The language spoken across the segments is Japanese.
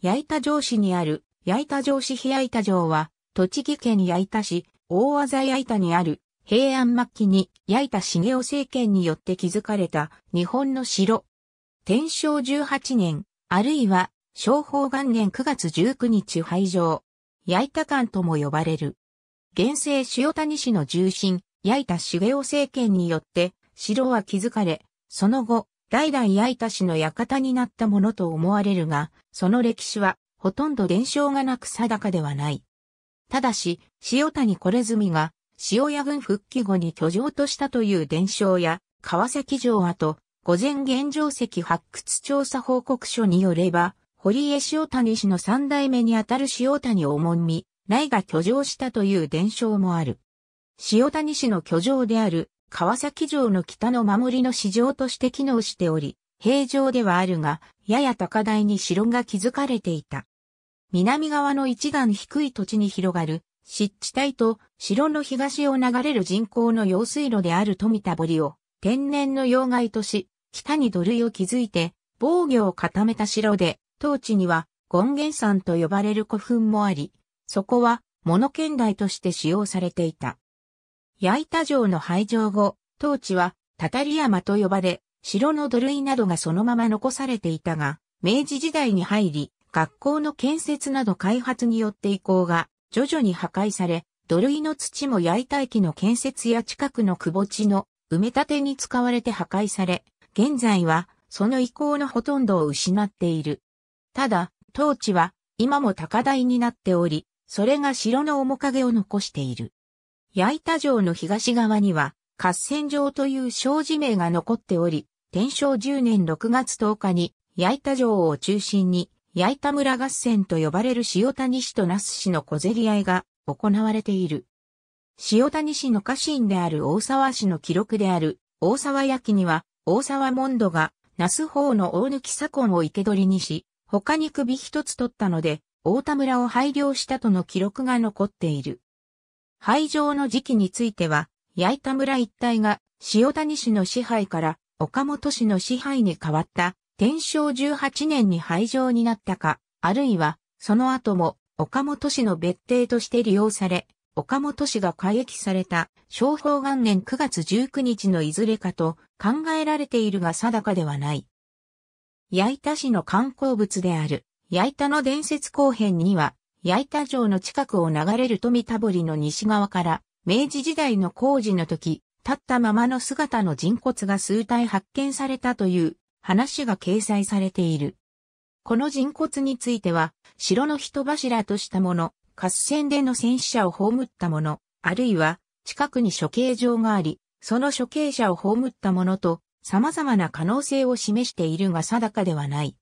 焼田城市にある、焼田城市平矢板城は、栃木県焼田市、大和焼田にある、平安末期に焼田茂雄政権によって築かれた日本の城。天正18年、あるいは、昭法元年9月19日廃城。焼田館とも呼ばれる。現世塩谷市の重臣、焼田茂雄政権によって、城は築かれ、その後、代々矢板氏の館になったものと思われるが、その歴史はほとんど伝承がなく定かではない。ただし、塩谷これずみが、塩屋軍復帰後に居城としたという伝承や、川崎城跡、午前現状石発掘調査報告書によれば、堀江塩谷氏の三代目にあたる塩谷も重み、来が居城したという伝承もある。塩谷氏の居城である川崎城の北の守りの市場として機能しており、平城ではあるが、やや高台に城が築かれていた。南側の一段低い土地に広がる湿地帯と城の東を流れる人工の用水路である富田堀を天然の要害とし、北に土塁を築いて防御を固めた城で、当地には権現山と呼ばれる古墳もあり、そこは物圏県代として使用されていた。焼いた城の廃城後、当地は、たたり山と呼ばれ、城の土塁などがそのまま残されていたが、明治時代に入り、学校の建設など開発によって遺構が徐々に破壊され、土塁の土も焼いた駅の建設や近くの窪地の埋め立てに使われて破壊され、現在はその遺構のほとんどを失っている。ただ、当地は今も高台になっており、それが城の面影を残している。八板城の東側には、合戦場という小字名が残っており、天正10年6月10日に、八板城を中心に、八板村合戦と呼ばれる塩谷市と那須市の小競り合いが行われている。塩谷市の家臣である大沢市の記録である大沢焼には大沢門戸が那須方の大抜き左近を生けりにし、他に首一つ取ったので、大田村を廃領したとの記録が残っている。廃城の時期については、八板村一帯が塩谷市の支配から岡本市の支配に変わった天正18年に廃城になったか、あるいはその後も岡本市の別邸として利用され、岡本市が開役された昭法元年9月19日のいずれかと考えられているが定かではない。八板市の観光物である八板の伝説後編には八板城の近くを流れる富田堀の西側から、明治時代の工事の時、立ったままの姿の人骨が数体発見されたという話が掲載されている。この人骨については、城の人柱としたもの、合戦での戦死者を葬ったもの、あるいは近くに処刑場があり、その処刑者を葬ったものと様々な可能性を示しているが定かではない。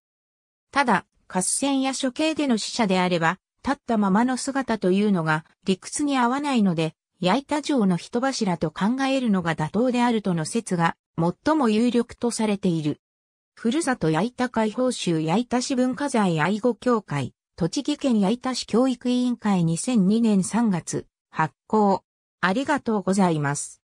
ただ、合戦や処刑での死者であれば、立ったままの姿というのが理屈に合わないので、焼いた城の人柱と考えるのが妥当であるとの説が最も有力とされている。ふるさと焼いた解放州焼いた市文化財愛護協会、栃木県焼いた市教育委員会2002年3月、発行。ありがとうございます。